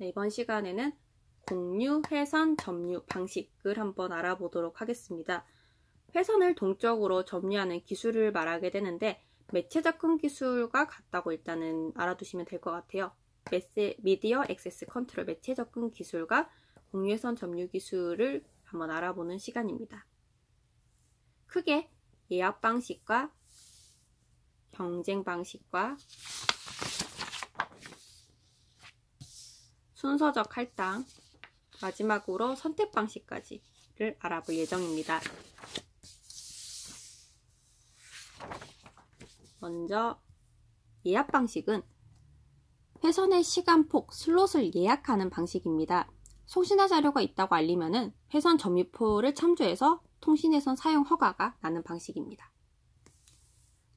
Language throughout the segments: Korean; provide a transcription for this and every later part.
네, 이번 시간에는 공유, 회선, 점유 방식을 한번 알아보도록 하겠습니다. 회선을 동적으로 점유하는 기술을 말하게 되는데 매체접근 기술과 같다고 일단은 알아두시면 될 것 같아요. 메세, 미디어 액세스 컨트롤 매체접근 기술과 공유회선 점유 기술을 한번 알아보는 시간입니다. 크게 예약 방식과 경쟁 방식과 순서적 할당, 마지막으로 선택 방식까지를 알아볼 예정입니다. 먼저 예약 방식은 회선의 시간폭 슬롯을 예약하는 방식입니다. 송신화 자료가 있다고 알리면 회선 점유포를 참조해서 통신회선 사용 허가가 나는 방식입니다.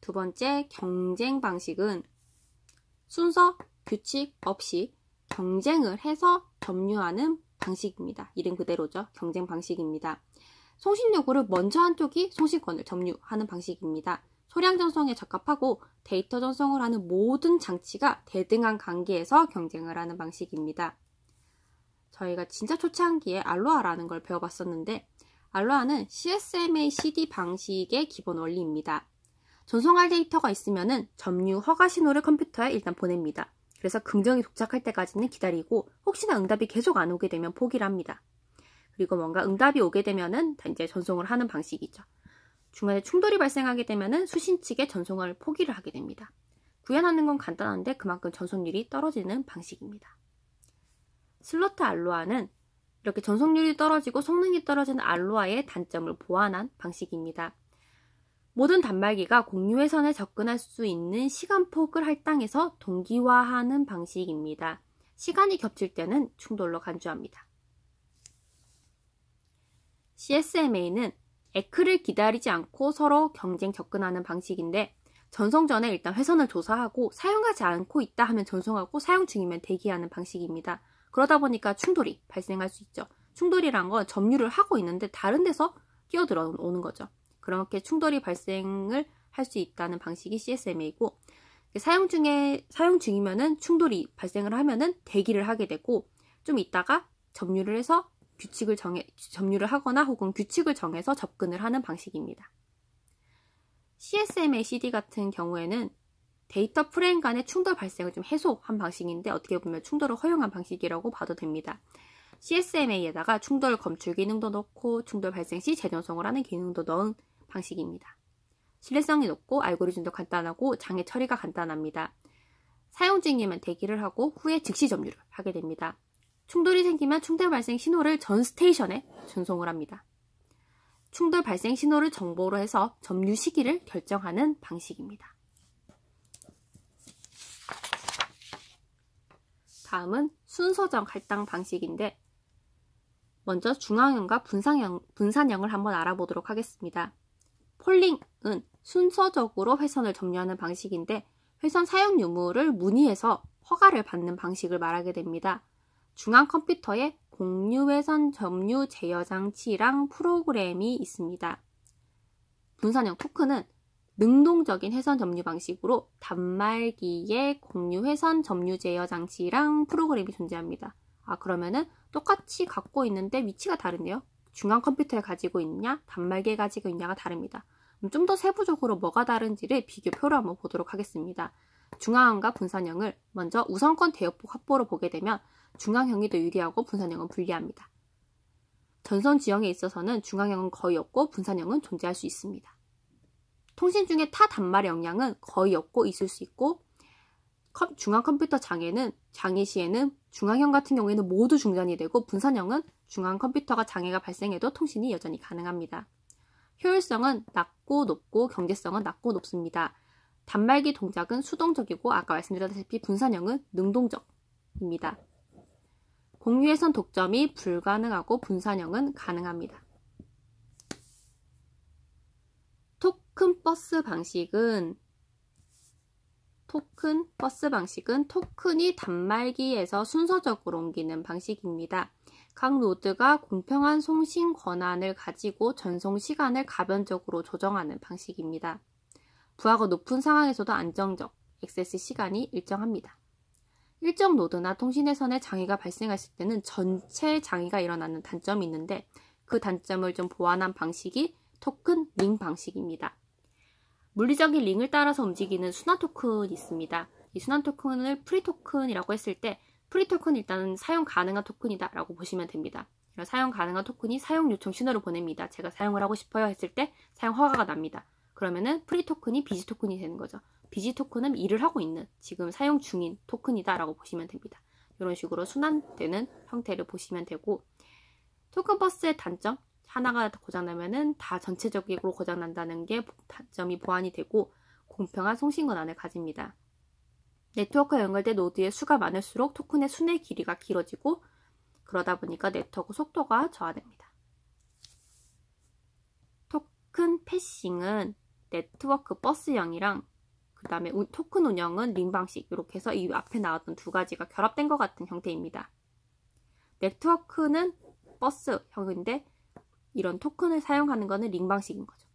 두 번째 경쟁 방식은 순서, 규칙 없이 경쟁을 해서 점유하는 방식입니다. 이름 그대로죠. 경쟁 방식입니다. 송신 요구를 먼저 한 쪽이 송신권을 점유하는 방식입니다. 소량 전송에 적합하고 데이터 전송을 하는 모든 장치가 대등한 관계에서 경쟁을 하는 방식입니다. 저희가 진짜 초창기에 알로아라는 걸 배워봤었는데 알로아는 CSMA CD 방식의 기본 원리입니다. 전송할 데이터가 있으면 점유 허가 신호를 컴퓨터에 일단 보냅니다. 그래서 긍정이 도착할 때까지는 기다리고 혹시나 응답이 계속 안 오게 되면 포기를 합니다. 그리고 뭔가 응답이 오게 되면은 이제 전송을 하는 방식이죠. 중간에 충돌이 발생하게 되면은 수신 측에 전송을 포기를 하게 됩니다. 구현하는 건 간단한데 그만큼 전송률이 떨어지는 방식입니다. 슬로트 알로아는 이렇게 전송률이 떨어지고 성능이 떨어지는 알로아의 단점을 보완한 방식입니다. 모든 단말기가 공유회선에 접근할 수 있는 시간폭을 할당해서 동기화하는 방식입니다. 시간이 겹칠 때는 충돌로 간주합니다. CSMA는 에크를 기다리지 않고 서로 경쟁 접근하는 방식인데 전송 전에 일단 회선을 조사하고 사용하지 않고 있다 하면 전송하고 사용 중이면 대기하는 방식입니다. 그러다 보니까 충돌이 발생할 수 있죠. 충돌이란 건 점유를 하고 있는데 다른 데서 끼어들어 오는 거죠. 그렇게 충돌이 발생을 할 수 있다는 방식이 CSMA이고 사용 중에 사용 중이면은 충돌이 발생을 하면은 대기를 하게 되고 좀 있다가 점유를 해서 규칙을 정해 점유를 하거나 혹은 규칙을 정해서 접근을 하는 방식입니다. CSMA CD 같은 경우에는 데이터 프레임 간의 충돌 발생을 좀 해소한 방식인데 어떻게 보면 충돌을 허용한 방식이라고 봐도 됩니다. CSMA에다가 충돌 검출 기능도 넣고 충돌 발생 시 재전송을 하는 기능도 넣은 방식입니다. 신뢰성이 높고 알고리즘도 간단하고 장애 처리가 간단합니다. 사용증에만 대기를 하고 후에 즉시 점유를 하게 됩니다. 충돌이 생기면 충돌 발생 신호를 전 스테이션에 전송을 합니다. 충돌 발생 신호를 정보로 해서 점유 시기를 결정하는 방식입니다. 다음은 순서정 할당 방식인데 먼저 중앙형과 분산형, 분산형을 한번 알아보도록 하겠습니다. 폴링은 순서적으로 회선을 점유하는 방식인데 회선 사용 유무를 문의해서 허가를 받는 방식을 말하게 됩니다. 중앙 컴퓨터에 공유회선 점유 제어 장치랑 프로그램이 있습니다. 분산형 토큰은 능동적인 회선 점유 방식으로 단말기에 공유회선 점유 제어 장치랑 프로그램이 존재합니다. 아 그러면은 똑같이 갖고 있는데 위치가 다른데요 중앙 컴퓨터를 가지고 있냐, 단말기를 가지고 있냐가 다릅니다. 음, 좀더 세부적으로 뭐가 다른지를 비교표로 한번 보도록 하겠습니다. 중앙형과 분산형을 먼저 우선권 대역폭 확보로 보게 되면 중앙형이 더 유리하고 분산형은 불리합니다. 전선 지형에 있어서는 중앙형은 거의 없고 분산형은 존재할 수 있습니다. 통신 중에 타 단말 의 역량은 거의 없고 있을 수 있고 중앙 컴퓨터 장애는 장애 시에는 중앙형 같은 경우에는 모두 중단이 되고 분산형은 중앙 컴퓨터가 장애가 발생해도 통신이 여전히 가능합니다. 효율성은 낮고 높고 경제성은 낮고 높습니다. 단말기 동작은 수동적이고 아까 말씀드렸다시피 분산형은 능동적입니다. 공유에선 독점이 불가능하고 분산형은 가능합니다. 토큰 버스 방식은 토큰 버스 방식은 토큰이 단말기에서 순서적으로 옮기는 방식입니다. 각 노드가 공평한 송신 권한을 가지고 전송 시간을 가변적으로 조정하는 방식입니다. 부하가 높은 상황에서도 안정적, 액세스 시간이 일정합니다. 일정 노드나 통신회선에 장애가 발생했을 때는 전체 장애가 일어나는 단점이 있는데 그 단점을 좀 보완한 방식이 토큰 링 방식입니다. 물리적인 링을 따라서 움직이는 순환 토큰이 있습니다. 이 순환 토큰을 프리 토큰이라고 했을 때 프리 토큰 일단은 사용 가능한 토큰이다 라고 보시면 됩니다. 사용 가능한 토큰이 사용 요청 신호를 보냅니다. 제가 사용을 하고 싶어요 했을 때 사용 허가가 납니다. 그러면은 프리 토큰이 비지 토큰이 되는 거죠. 비지 토큰은 일을 하고 있는 지금 사용 중인 토큰이다 라고 보시면 됩니다. 이런 식으로 순환되는 형태를 보시면 되고 토큰 버스의 단점 하나가 고장나면은 다 전체적으로 고장난다는 게 단점이 보완이 되고 공평한 송신권한을 가집니다. 네트워크와 연결된 노드의 수가 많을수록 토큰의 순회 길이가 길어지고 그러다 보니까 네트워크 속도가 저하됩니다. 토큰 패싱은 네트워크 버스형이랑 그 다음에 토큰 운영은 링 방식 이렇게 해서 이 앞에 나왔던 두 가지가 결합된 것 같은 형태입니다. 네트워크는 버스형인데 이런 토큰을 사용하는 것은 링방식인 거죠.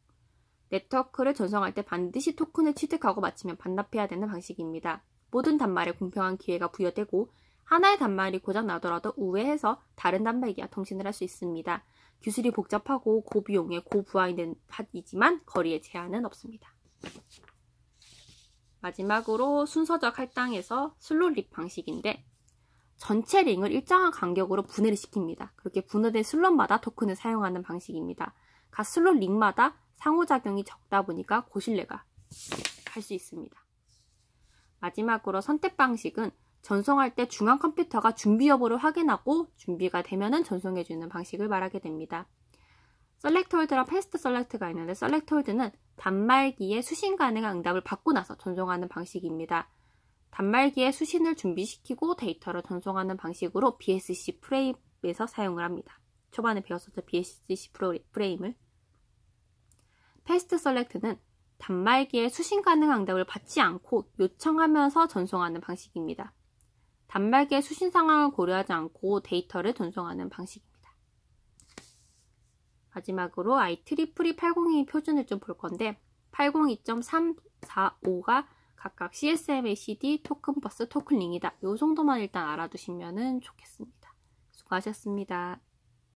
네트워크를 전송할 때 반드시 토큰을 취득하고 마치면 반납해야 되는 방식입니다. 모든 단말에 공평한 기회가 부여되고 하나의 단말이 고장 나더라도 우회해서 다른 단말기와 통신을 할 수 있습니다. 기술이 복잡하고 고비용의 고부하이된 팟이지만 거리에 제한은 없습니다. 마지막으로 순서적 할당에서 슬롯립 방식인데 전체 링을 일정한 간격으로 분해를 시킵니다. 그렇게 분해된 슬롯마다 토큰을 사용하는 방식입니다. 각 슬롯 링마다 상호작용이 적다 보니까 고신뢰가 할 수 있습니다. 마지막으로 선택 방식은 전송할 때 중앙 컴퓨터가 준비 여부를 확인하고 준비가 되면은 전송해주는 방식을 말하게 됩니다. 셀렉터 홀드랑 패스트 셀렉트가 있는데 셀렉터 홀드는 단말기에 수신 가능한 응답을 받고 나서 전송하는 방식입니다. 단말기에 수신을 준비시키고 데이터를 전송하는 방식으로 BSC 프레임에서 사용을 합니다. 초반에 배웠었죠. BSC 프레임을. 패스트 셀렉트는 단말기에 수신 가능 항답을 받지 않고 요청하면서 전송하는 방식입니다. 단말기의 수신 상황을 고려하지 않고 데이터를 전송하는 방식입니다. 마지막으로 IEEE 802 표준을 좀 볼 건데 802.345가 각각 CSM의 CD, 토큰버스, 토큰링이다. 요 정도만 일단 알아두시면 좋겠습니다. 수고하셨습니다.